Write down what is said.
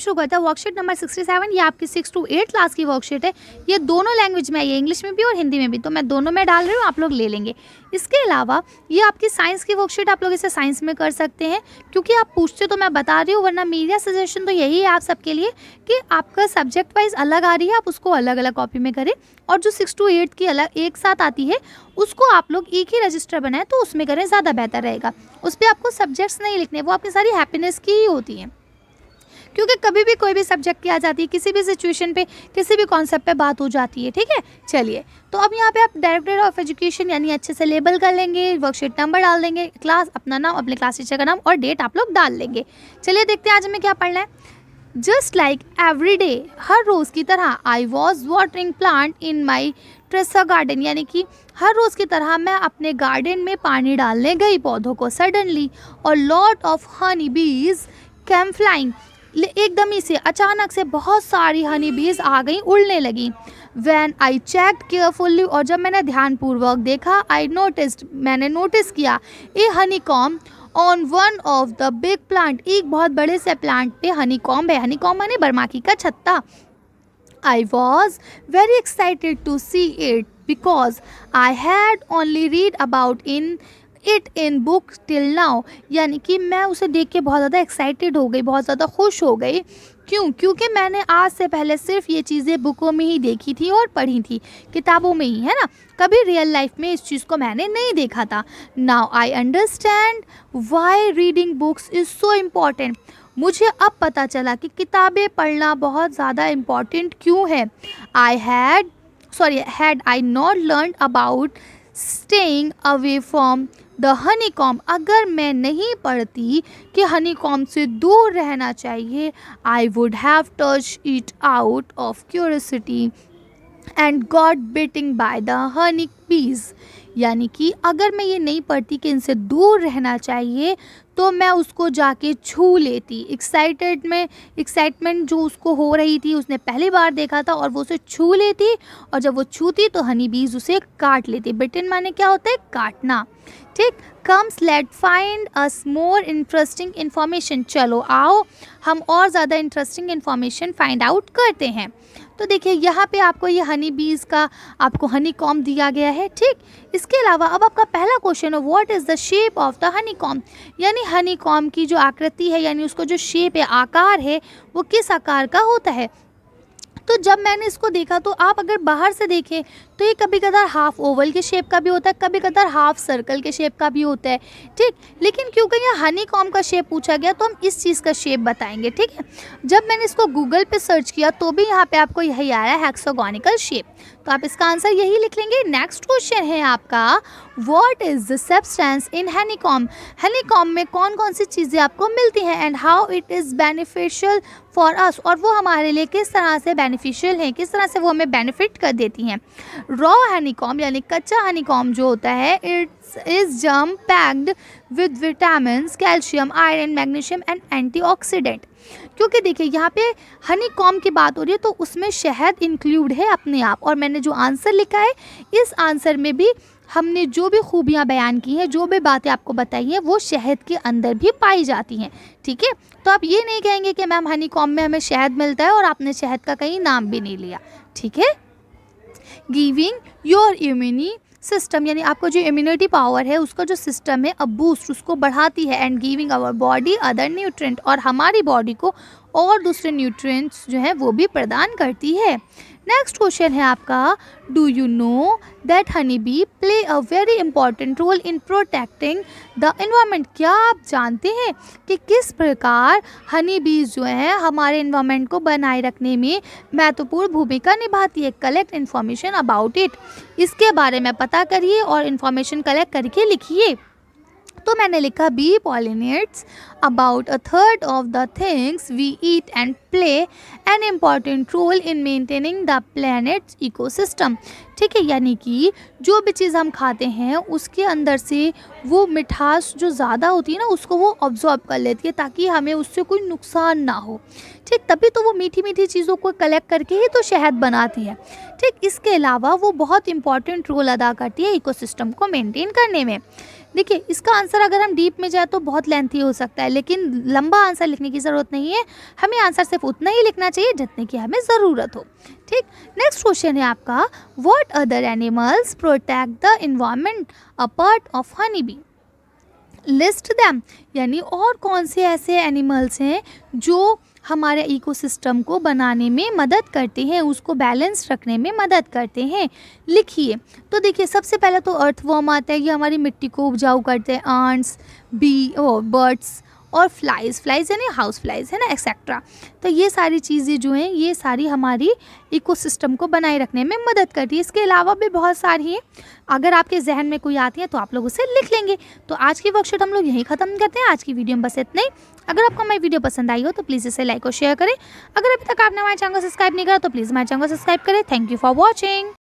शुरू करता है वर्कशीट नंबर सिक्सटी सेवन ये आपकी सिक्स टू एट क्लास की वर्कशीट है ये दोनों लैंग्वेज में आई है इंग्लिश में भी और हिंदी में भी तो मैं दोनों में डाल रही हूँ आप लोग ले लेंगे इसके अलावा ये आपकी साइंस की वर्कशीट आप लोग इसे साइंस में कर सकते हैं क्योंकि आप पूछते तो मैं बता रही हूँ वरना मीडिया सजेशन तो यही है आप सबके लिए कि आपका सब्जेक्ट वाइज अलग आ रही है आप उसको अलग अलग कॉपी में करें और जो सिक्स टू एट की अलग एक साथ आती है उसको आप लोग एक ही रजिस्टर बनाएं तो उसमें करें ज़्यादा बेहतर रहेगा उस पर आपको सब्जेक्ट्स नहीं लिखने वो आपकी सारी हैप्पीनेस की ही होती हैं क्योंकि कभी भी कोई भी सब्जेक्ट की आ जाती है किसी भी सिचुएशन पे किसी भी कॉन्सेप्ट पे बात हो जाती है ठीक है चलिए तो अब यहाँ पे आप डायरेक्टर ऑफ एजुकेशन यानी अच्छे से लेबल कर लेंगे वर्कशीट नंबर डाल देंगे क्लास अपना नाम अपने क्लास टीचर का नाम और डेट आप लोग डाल लेंगे चलिए देखते हैं आज हमें क्या पढ़ना है जस्ट लाइक एवरी डे हर रोज़ की तरह I was watering plant in my terrace garden यानी कि हर रोज़ की तरह मैं अपने गार्डन में पानी डालने गई पौधों को सडनली और लॉट ऑफ हनी बीज कैम फ्लाइंग एकदम ही से अचानक से बहुत सारी हनी बीज आ गई उड़ने लगी वैन आई चेक केयरफुल्ली और जब मैंने ध्यानपूर्वक देखा आई नोटिस मैंने नोटिस किया a honeycomb on one of the big plant एक बहुत बड़े से प्लांट पे हनी कॉम्ब है हनी कॉम्ब मैंने बर्माकी का छत्ता I was very excited to see it because I had only read about in it in book till now यानी कि मैं उसे देख के बहुत ज़्यादा एक्साइटेड हो गई बहुत ज़्यादा खुश हो गई क्यों क्योंकि मैंने आज से पहले सिर्फ ये चीज़ें बुकों में ही देखी थी और पढ़ी थी किताबों में ही है ना कभी रियल लाइफ में इस चीज़ को मैंने नहीं देखा था now I understand why reading books is so important मुझे अब पता चला कि किताबें पढ़ना बहुत ज़्यादा इम्पॉर्टेंट क्यों है I had sorry had I not learn about staying away from the honeycomb अगर मैं नहीं पढ़ती कि हनी कॉम से दूर रहना चाहिए I would have touch it out of curiosity and got biting by the honey bees यानी कि अगर मैं ये नहीं पढ़ती कि इनसे दूर रहना चाहिए तो मैं उसको जाके छू लेती एक्साइटेड में एक्साइटमेंट जो उसको हो रही थी उसने पहली बार देखा था और वो उसे छू लेती और जब वो छूती तो हनी बीज उसे काट लेती बिटिन माने क्या होता है काटना ठीक comes let find us more interesting information चलो आओ हम और ज़्यादा इंटरेस्टिंग इन्फॉर्मेशन फाइंड आउट करते हैं तो देखिए यहाँ पे आपको ये हनी बीज का आपको हनी कॉम दिया गया है ठीक इसके अलावा अब आपका पहला क्वेश्चन है what is the shape of the honeycomb यानी हनी कॉम की जो आकृति है यानी उसको जो शेप है आकार है वो किस आकार का होता है तो जब मैंने इसको देखा तो आप अगर बाहर से देखें तो ये कभी कदार हाफ ओवल के शेप का भी होता है कभी कदार हाफ सर्कल के शेप का भी होता है ठीक लेकिन क्योंकि यहाँ हनी कॉम का शेप पूछा गया तो हम इस चीज़ का शेप बताएंगे ठीक है जब मैंने इसको गूगल पर सर्च किया तो भी यहाँ पर आपको यही आ रहा है हेक्सोगोनिकल शेप तो आप इसका आंसर यही लिख लेंगे नेक्स्ट क्वेश्चन है आपका what is the substance in honeycomb honeycomb में कौन कौन सी चीज़ें आपको मिलती हैं and how it is beneficial for us और वो हमारे लिए किस तरह से बेनिफिशियल हैं किस तरह से वो हमें बेनिफिट कर देती हैं रॉ हनीकॉम यानी कच्चा हनीकॉम जो होता है it's is jam packed with vitamin calcium iron magnesium and antioxidant क्योंकि देखिए यहाँ पे हनी कॉम की बात हो रही है तो उसमें शहद इंक्लूड है अपने आप और मैंने जो आंसर लिखा है इस आंसर में भी हमने जो भी खूबियाँ बयान की हैं जो भी बातें आपको बताई हैं वो शहद के अंदर भी पाई जाती हैं ठीक है तो आप ये नहीं कहेंगे कि मैम हनी कॉम में हमें शहद मिलता है और आपने शहद का कहीं नाम भी नहीं लिया ठीक है गिविंग योर इम्यूनी सिस्टम यानी आपका जो इम्यूनिटी पावर है उसका जो सिस्टम है अब बूस्ट उसको बढ़ाती है and giving our body other nutrient और हमारी बॉडी को और दूसरे न्यूट्रिएंट्स जो हैं वो भी प्रदान करती है नेक्स्ट क्वेश्चन है आपका do you know that honey bee play a very important role in protecting the environment क्या आप जानते हैं कि किस प्रकार हनी बीज जो है हमारे इन्वामेंट को बनाए रखने में महत्वपूर्ण भूमिका निभाती है कलेक्ट इन्फॉर्मेशन अबाउट इट इसके बारे में पता करिए और इन्फॉर्मेशन कलेक्ट करके लिखिए तो मैंने लिखा bee pollinates about a third of the things we eat and play an important role in maintaining the planet's ecosystem ठीक है यानी कि जो भी चीज़ हम खाते हैं उसके अंदर से वो मिठास जो ज़्यादा होती है ना उसको वो ऑब्जॉर्ब कर लेती है ताकि हमें उससे कोई नुकसान ना हो ठीक तभी तो वो मीठी मीठी चीज़ों को कलेक्ट करके ही तो शहद बनाती है ठीक इसके अलावा वो बहुत इंपॉर्टेंट रोल अदा करती है इकोसिस्टम को मेंटेन करने में देखिए इसका आंसर अगर हम डीप में जाए तो बहुत लेंथी हो सकता है लेकिन लंबा आंसर लिखने की ज़रूरत नहीं है हमें आंसर सिर्फ उतना ही लिखना चाहिए जितने की हमें ज़रूरत हो ठीक नेक्स्ट क्वेश्चन है आपका what other animals protect the environment a part of honey bee list them यानी और कौन से ऐसे एनिमल्स हैं जो हमारे इकोसिस्टम को बनाने में मदद करते हैं उसको बैलेंस रखने में मदद करते हैं लिखिए तो देखिए सबसे पहले तो अर्थवॉर्म आता है ये हमारी मिट्टी को उपजाऊ करते हैं आंट्स बी ओ बर्ड्स और फ्लाइज़ फ्लाइज़ यानी हाउस फ्लाइज़ है ना एक्सेट्रा तो ये सारी चीज़ें जो हैं ये सारी हमारी इकोसिस्टम को बनाए रखने में मदद करती है इसके अलावा भी बहुत सारी हैं अगर आपके जहन में कोई आती है तो आप लोग उसे लिख लेंगे तो आज की वर्कशीट हम लोग यहीं ख़त्म करते हैं आज की वीडियो में बस इतना ही अगर आपको हमारी वीडियो पसंद आई हो तो प्लीज़ इसे लाइक और शेयर करें अगर अभी तक आपने हमारे चैनल को सब्सक्राइब नहीं करा तो प्लीज़ हमारे चैनल को सब्सक्राइब करें थैंक यू फॉर वॉचिंग